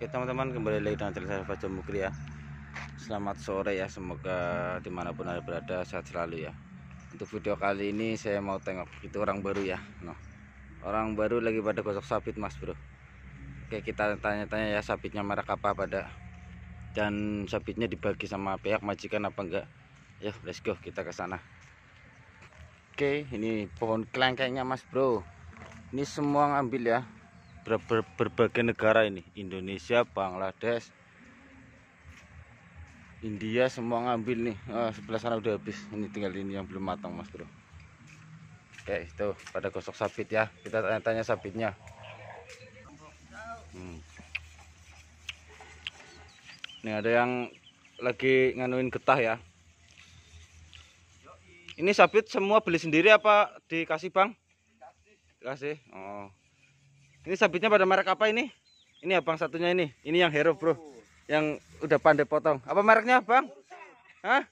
Oke teman-teman kembali lagi dengan channel saya Fajar Mukri ya Selamat sore ya semoga dimanapun anda berada sehat selalu ya Untuk video kali ini saya mau tengok itu orang baru ya no. Orang baru lagi pada gosok sabit mas bro Oke kita tanya-tanya ya sabitnya merek apa pada Dan sabitnya dibagi sama pihak majikan apa enggak ya let's go kita ke sana Oke ini pohon kelengkengnya mas bro Ini semua ngambil ya ber ber berbagai negara ini Indonesia Bangladesh India semua ngambil nih oh, sebelah sana udah habis ini tinggal ini yang belum matang mas bro oke ya, itu pada gosok sabit ya kita tanya-tanya sabitnya hmm. ini ada yang lagi nganuin getah ya ini sabit semua beli sendiri apa dikasih bang? Dikasih. Dikasih. Oh. Ini sabitnya pada merek apa ini? Ini abang satunya ini. Ini yang hero bro. Yang udah pandai potong. Apa mereknya abang? Hah?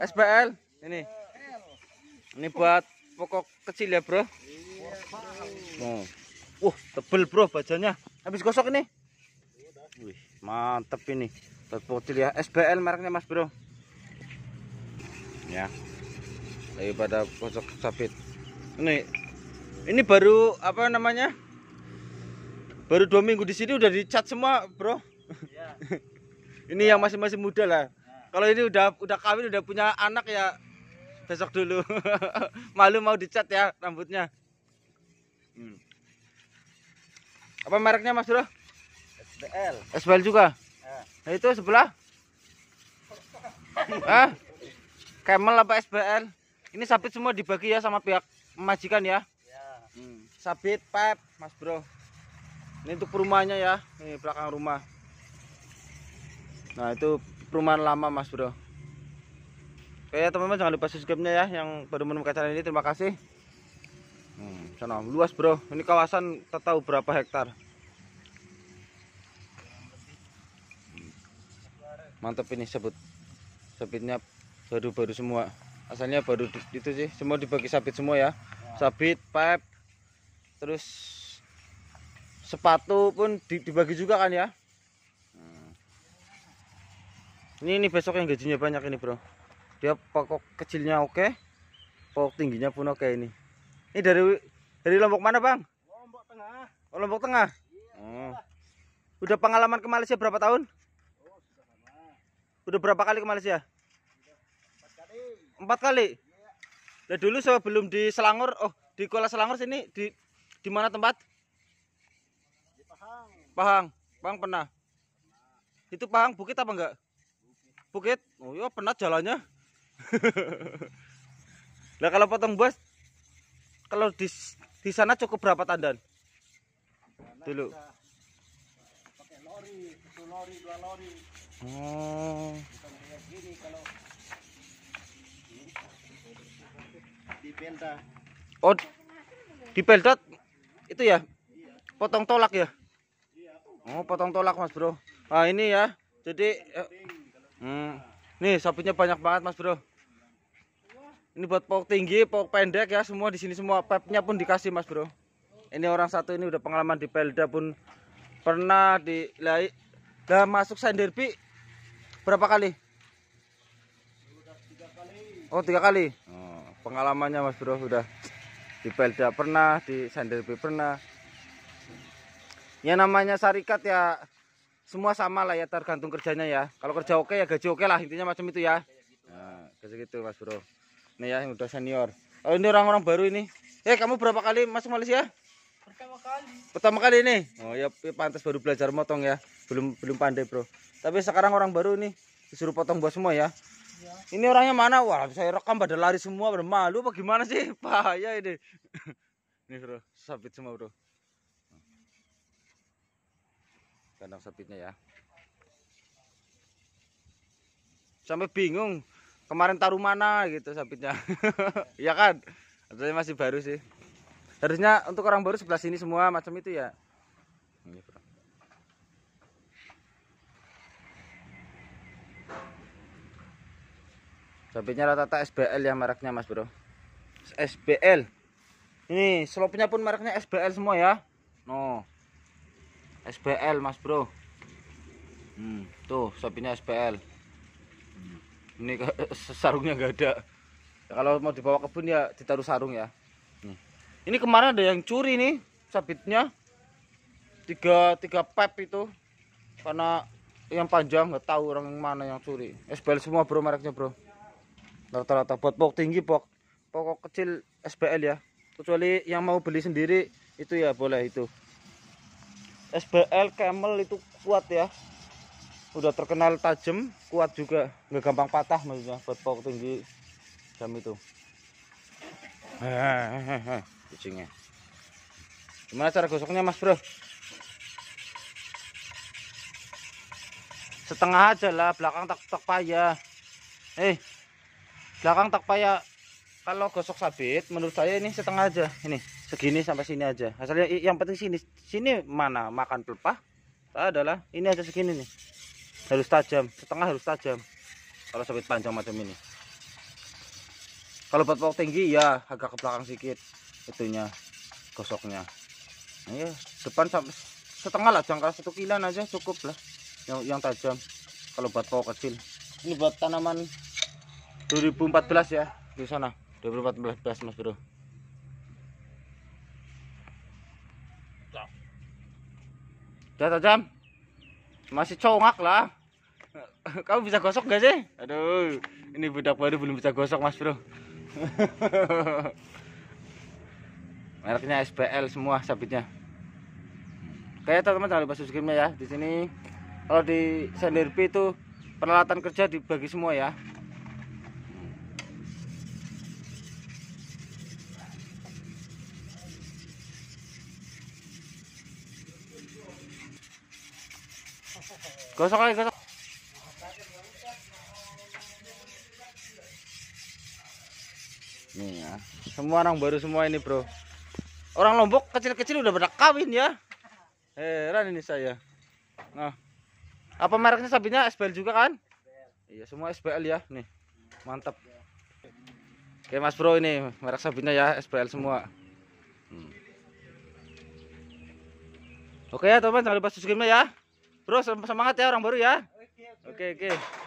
SPL. Ini. Ini buat pokok kecil ya bro. Wow. Uh, tebel bro bajanya. Habis gosok ini. Wih, mantep ini. Buat ya. SPL mereknya mas bro. Ya. Lagi pada pojok sabit. Ini ini baru apa namanya baru dua minggu di sini udah dicat semua bro ya. ini yang masih masih muda lah ya. kalau ini udah udah kawin udah punya anak ya besok dulu malu mau dicat ya rambutnya hmm. apa mereknya mas bro SBL SBL juga ya. nah, itu sebelah Hah? Camel apa SBL ini sapit semua dibagi ya sama pihak majikan ya sabit Pep, mas bro ini untuk perumahnya ya ini belakang rumah nah itu perumahan lama mas bro oke ya teman-teman jangan lupa subscribe nya ya yang baru menemukan channel ini terima kasih hmm, sana luas bro ini kawasan tak tahu berapa hektar mantap ini sebut sabitnya baru-baru semua asalnya baru itu sih semua dibagi sabit semua ya sabit pipe terus sepatu pun dibagi juga kan ya hmm. ini ini besok yang gajinya banyak ini bro dia pokok kecilnya oke pokok tingginya pun oke ini ini dari dari lombok mana bang lombok tengah oh lombok tengah iya, oh. udah pengalaman ke Malaysia berapa tahun oh, udah berapa kali ke Malaysia empat kali empat kali iya. Nah, dulu sebelum di Selangor oh di Kuala Selangor sini di di mana tempat? Di Pahang. Pahang. Pahang pernah. Itu Pahang bukit apa enggak? Bukit. Oh iya pernah jalannya. Nah kalau potong buas kalau di di sana cukup berapa tandan? Dulu. Oh. di pelta. Oh, di pelta itu ya potong tolak ya oh potong tolak mas bro ah ini ya jadi eh, hmm, nih sapinya banyak banget mas bro ini buat pok tinggi pok pendek ya semua di sini semua pepnya pun dikasih mas bro ini orang satu ini udah pengalaman di Pelda pun pernah di lai dan masuk sendiri berapa kali kali oh tiga kali oh, pengalamannya mas bro sudah di Belda pernah di Sanderby pernah ya namanya syarikat ya semua sama lah ya tergantung kerjanya ya kalau kerja oke ya gaji oke lah intinya macam itu ya nah, kayak gitu mas bro ini ya yang udah senior oh ini orang-orang baru ini eh kamu berapa kali masuk Malaysia pertama kali pertama kali ini oh ya, ya pantas baru belajar motong ya belum belum pandai bro tapi sekarang orang baru ini disuruh potong buat semua ya Ya. Ini orangnya mana? Wah, saya rekam pada lari semua, pada malu apa gimana sih? Bahaya ini. ini bro, sabit semua bro. Kandang sabitnya ya. Sampai bingung kemarin taruh mana gitu sabitnya. ya kan? Artinya masih baru sih. Harusnya untuk orang baru sebelah sini semua macam itu ya. Ini bro. Cabenya rata-rata SBL ya mereknya Mas Bro. SBL. Ini selopnya pun mereknya SBL semua ya. No. SBL Mas Bro. Hmm, tuh sapinya SBL. Hmm. Ini sarungnya enggak ada. Ya, kalau mau dibawa kebun ya ditaruh sarung ya. Ini kemarin ada yang curi nih sabitnya. Tiga, tiga pep itu. Karena yang panjang nggak tahu orang mana yang curi. SBL semua bro mereknya bro rata-rata buat pokok tinggi pok pokok kecil SBL ya kecuali yang mau beli sendiri itu ya boleh itu SBL camel itu kuat ya udah terkenal tajam kuat juga nggak gampang patah maksudnya buat pokok tinggi jam itu kucingnya gimana cara gosoknya mas bro setengah aja lah belakang tak tak payah eh hey belakang tak payah kalau gosok sabit menurut saya ini setengah aja ini segini sampai sini aja asalnya yang penting sini sini mana makan pelepah adalah ini aja segini nih harus tajam setengah harus tajam kalau sabit panjang macam ini kalau buat tinggi ya agak ke belakang sedikit itunya gosoknya nah, ya depan sampai setengah lah jangka satu kilan aja cukup lah yang, yang tajam kalau buat kecil ini buat tanaman 2014 ya di sana 2014 mas bro jatuh jam masih congak lah kamu bisa gosok gak sih aduh ini budak baru belum bisa gosok mas bro mereknya SPL semua sabitnya Oke teman-teman jangan lupa subscribe ya di sini kalau di Sendirpi itu peralatan kerja dibagi semua ya Gosok lagi, gosok. Nih ya. Semua orang baru semua ini, Bro. Orang Lombok kecil-kecil udah pada kawin ya. Heran ini saya. Nah. Apa mereknya sapinya SBL juga kan? Iya, semua SBL ya, nih. Mantap. Oke, Mas Bro ini merek sapinya ya, SBL semua. Hmm. Oke ya, teman, jangan lupa subscribe ya. Bro, semangat ya orang baru ya. Oke, oke.